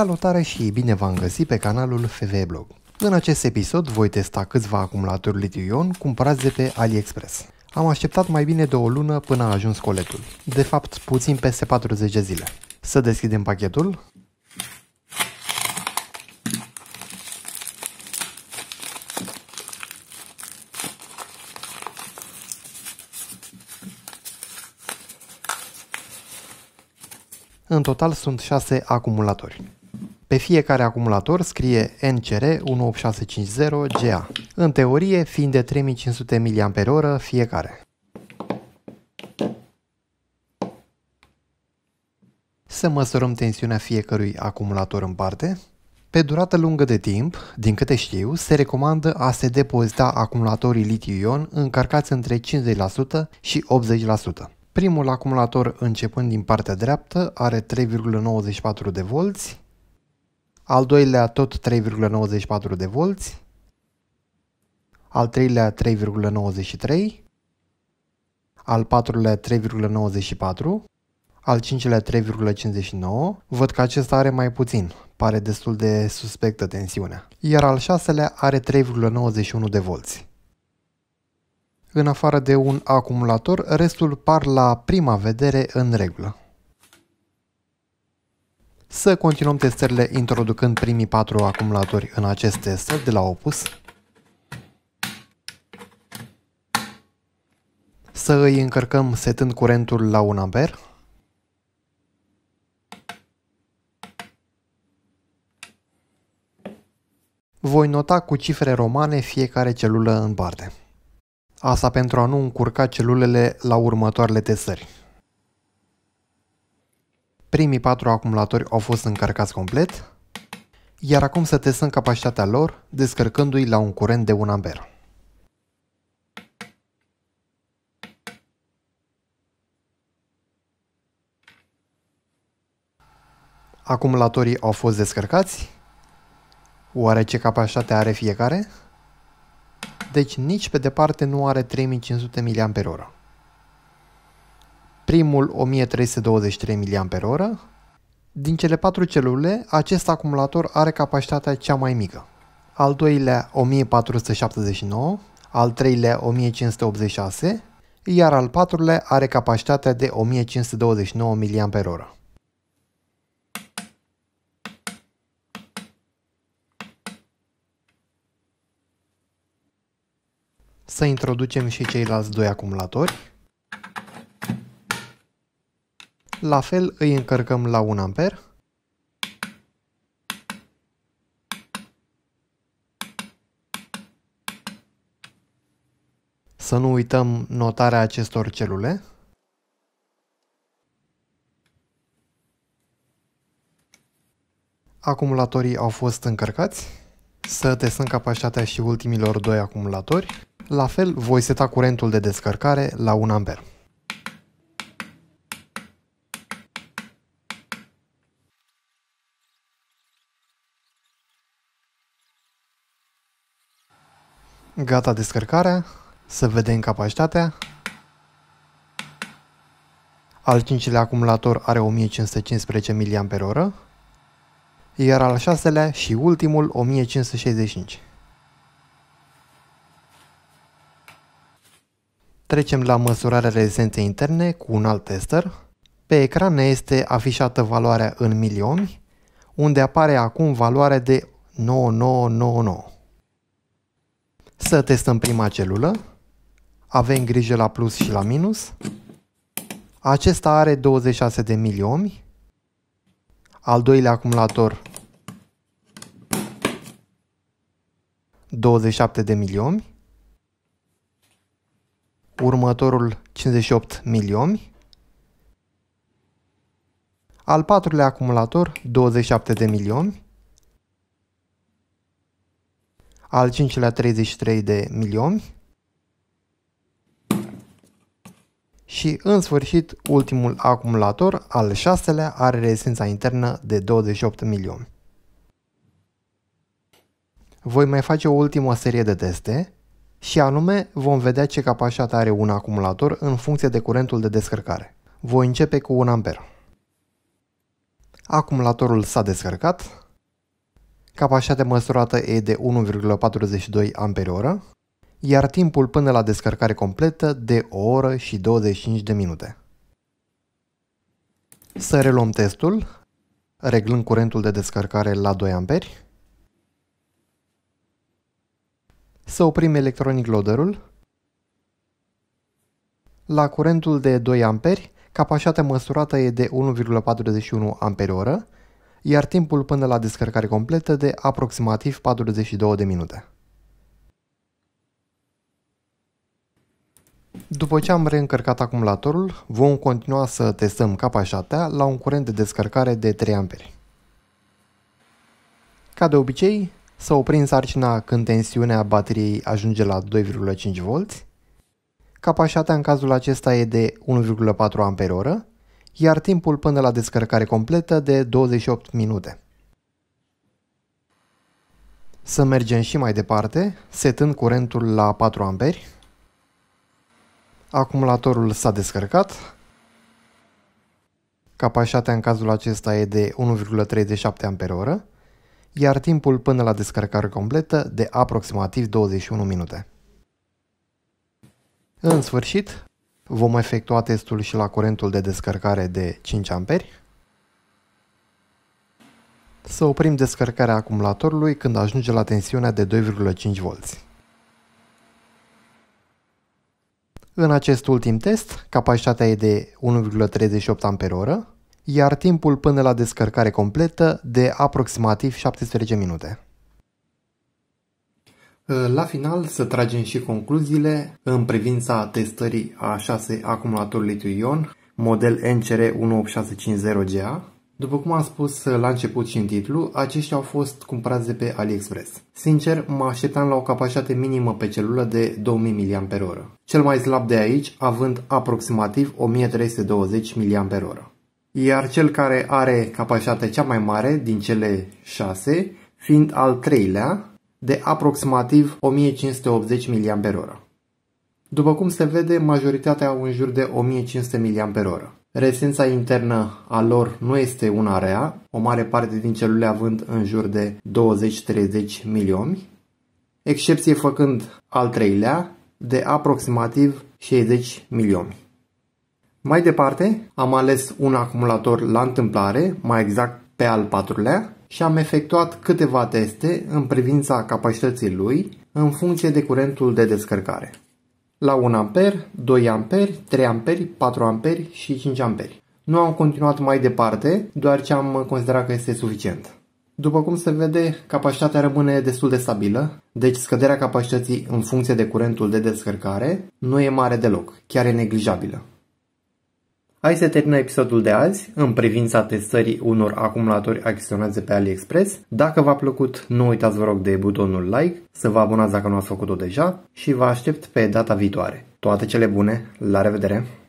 Salutare și bine v-am găsit pe canalul FVblog. În acest episod voi testa câțiva acumulatori litiu-ion cumpărați de pe AliExpress. Am așteptat mai bine de o lună până a ajuns coletul, de fapt puțin peste 40 de zile. Să deschidem pachetul. În total sunt 6 acumulatori. Pe fiecare acumulator scrie NCR 18650GA, în teorie fiind de 3500 mAh fiecare. Să măsurăm tensiunea fiecărui acumulator în parte. Pe durată lungă de timp, din câte știu, se recomandă a se depozita acumulatorii litiu-ion încărcați între 50% și 80%. Primul acumulator începând din partea dreaptă are 3,94 de volți, al doilea tot 3,94 de volți, al treilea 3,93, al patrulea 3,94, al cincilea 3,59. Văd că acesta are mai puțin, pare destul de suspectă tensiunea. Iar al șaselea are 3,91 de volți. În afară de un acumulator, restul par la prima vedere în regulă. Să continuăm testările introducând primii patru acumulatori în acest test de la Opus. Să îi încărcăm setând curentul la 1 A. Voi nota cu cifre romane fiecare celulă în parte. Asta pentru a nu încurca celulele la următoarele testări. Primii patru acumulatori au fost încărcați complet, iar acum să testăm capacitatea lor descărcându-i la un curent de 1 amper. Acumulatorii au fost descărcați, oare ce capacitate are fiecare? Deci nici pe departe nu are 3500 mAh primul 1323 mAh. Din cele patru celule, acest acumulator are capacitatea cea mai mică. Al doilea 1479, al treilea 1586, iar al patrulea are capacitatea de 1529 mAh. Să introducem și ceilalți doi acumulatori. la fel îi încărcăm la 1 amper. Să nu uităm notarea acestor celule. Acumulatorii au fost încărcați. Să testăm capacitatea și ultimilor doi acumulatori. La fel, voi seta curentul de descărcare la 1 amper. Gata descărcarea, să vedem capacitatea. Al cincilea acumulator are 1515 mAh, iar al șaselea și ultimul 1565. Trecem la măsurarea rezistenței interne cu un alt tester. Pe ecran este afișată valoarea în miliomi, unde apare acum valoarea de 9999. Să testăm prima celulă. Avem grijă la plus și la minus. Acesta are 26 de miliomi. Al doilea acumulator 27 de miliomi. Următorul 58 miliomi. Al patrulea acumulator 27 de miliomi. al cincilea 33 de milioni. și în sfârșit ultimul acumulator, al șaselea, are rezistența internă de 28 milioni. Voi mai face o ultimă serie de teste și anume vom vedea ce capacitate are un acumulator în funcție de curentul de descărcare. Voi începe cu 1 amper. Acumulatorul s-a descărcat, capacitatea măsurată e de 1,42 Ah, iar timpul până la descărcare completă de o oră și 25 de minute. Să reluăm testul, reglând curentul de descărcare la 2 A. Să oprim electronic loaderul. La curentul de 2 A, capacitatea măsurată e de 1,41 Ah, iar timpul până la descărcare completă de aproximativ 42 de minute. După ce am reîncărcat acumulatorul, vom continua să testăm capacitatea la un curent de descărcare de 3 A. Ca de obicei, să oprim sarcina când tensiunea bateriei ajunge la 2,5V. Capacitatea în cazul acesta e de 1,4 amperoră iar timpul până la descărcare completă de 28 minute. Să mergem și mai departe, setând curentul la 4 amperi. Acumulatorul s-a descărcat. Capacitatea în cazul acesta e de 1,37 Ah, iar timpul până la descărcare completă de aproximativ 21 minute. În sfârșit, Vom efectua testul și la curentul de descărcare de 5 amperi. Să oprim descărcarea acumulatorului când ajunge la tensiunea de 2,5V. În acest ultim test, capacitatea e de 1,38Ah, iar timpul până la descărcare completă de aproximativ 17 minute. La final să tragem și concluziile în privința testării a 6 acumulatorului lithium ion model NCR18650GA. După cum am spus la început și în titlu, aceștia au fost cumpărați de pe AliExpress. Sincer, mă așteptam la o capacitate minimă pe celulă de 2000 mAh, cel mai slab de aici având aproximativ 1320 mAh. Iar cel care are capacitatea cea mai mare din cele 6, fiind al treilea, de aproximativ 1580 mAh. După cum se vede, majoritatea au în jur de 1500 mAh. Resența internă a lor nu este una rea, o mare parte din celule având în jur de 20-30 miliomi, excepție făcând al treilea de aproximativ 60 miliomi. Mai departe, am ales un acumulator la întâmplare, mai exact pe al patrulea, și am efectuat câteva teste în privința capacității lui în funcție de curentul de descărcare. La 1A, 2A, 3A, 4A și 5A. Nu am continuat mai departe, doar ce am considerat că este suficient. După cum se vede, capacitatea rămâne destul de stabilă, deci scăderea capacității în funcție de curentul de descărcare nu e mare deloc, chiar e neglijabilă. Hai să termină episodul de azi în privința testării unor acumulatori acționați pe AliExpress. Dacă v-a plăcut, nu uitați vă rog de butonul like, să vă abonați dacă nu ați făcut-o deja și vă aștept pe data viitoare. Toate cele bune, la revedere!